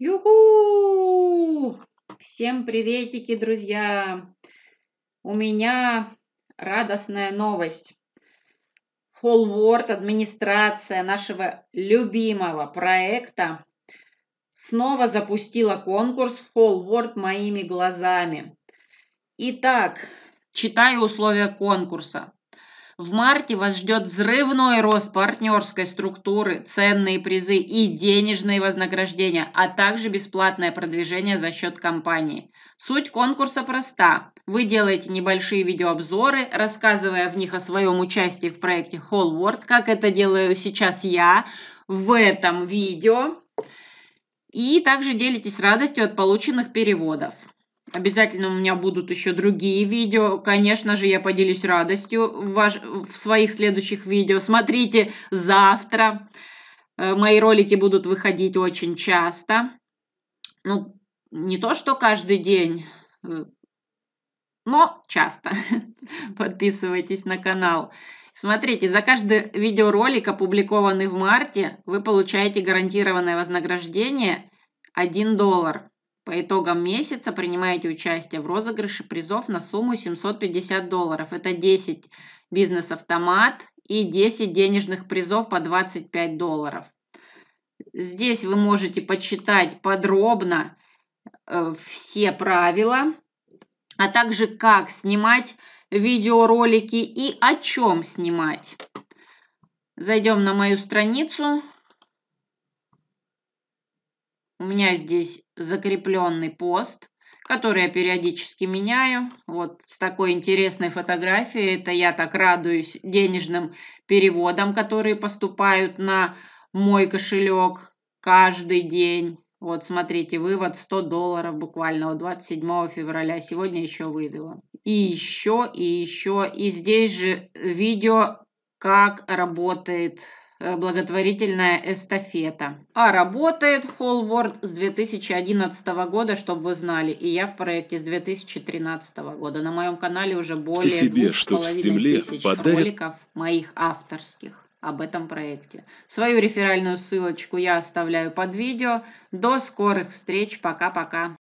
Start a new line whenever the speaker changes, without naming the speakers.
Юху! Всем приветики, друзья! У меня радостная новость. Холворд, администрация нашего любимого проекта, снова запустила конкурс Холворд моими глазами. Итак, читаю условия конкурса. В марте вас ждет взрывной рост партнерской структуры, ценные призы и денежные вознаграждения, а также бесплатное продвижение за счет компании. Суть конкурса проста. Вы делаете небольшие видеообзоры, рассказывая в них о своем участии в проекте Whole World, как это делаю сейчас я в этом видео. И также делитесь радостью от полученных переводов. Обязательно у меня будут еще другие видео. Конечно же, я поделюсь радостью в, ваш, в своих следующих видео. Смотрите завтра. Э, мои ролики будут выходить очень часто. Ну, не то, что каждый день, э, но часто. Подписывайтесь на канал. Смотрите, за каждый видеоролик, опубликованный в марте, вы получаете гарантированное вознаграждение 1 доллар. По итогам месяца принимаете участие в розыгрыше призов на сумму 750 долларов. Это 10 бизнес-автомат и 10 денежных призов по 25 долларов. Здесь вы можете почитать подробно э, все правила, а также как снимать видеоролики и о чем снимать. Зайдем на мою страницу, меня здесь закрепленный пост, который я периодически меняю. Вот с такой интересной фотографией. Это я так радуюсь денежным переводам, которые поступают на мой кошелек каждый день. Вот, смотрите, вывод 100 долларов буквально 27 февраля. Сегодня еще вывела. И еще, и еще. И здесь же видео, как работает Э, благотворительная эстафета. А работает Холворд с 2011 года, чтобы вы знали, и я в проекте с 2013 года. На моем канале уже более Ты себе, двух что в стемле тысяч подарят... роликов моих авторских об этом проекте. Свою реферальную ссылочку я оставляю под видео. До скорых встреч. Пока-пока.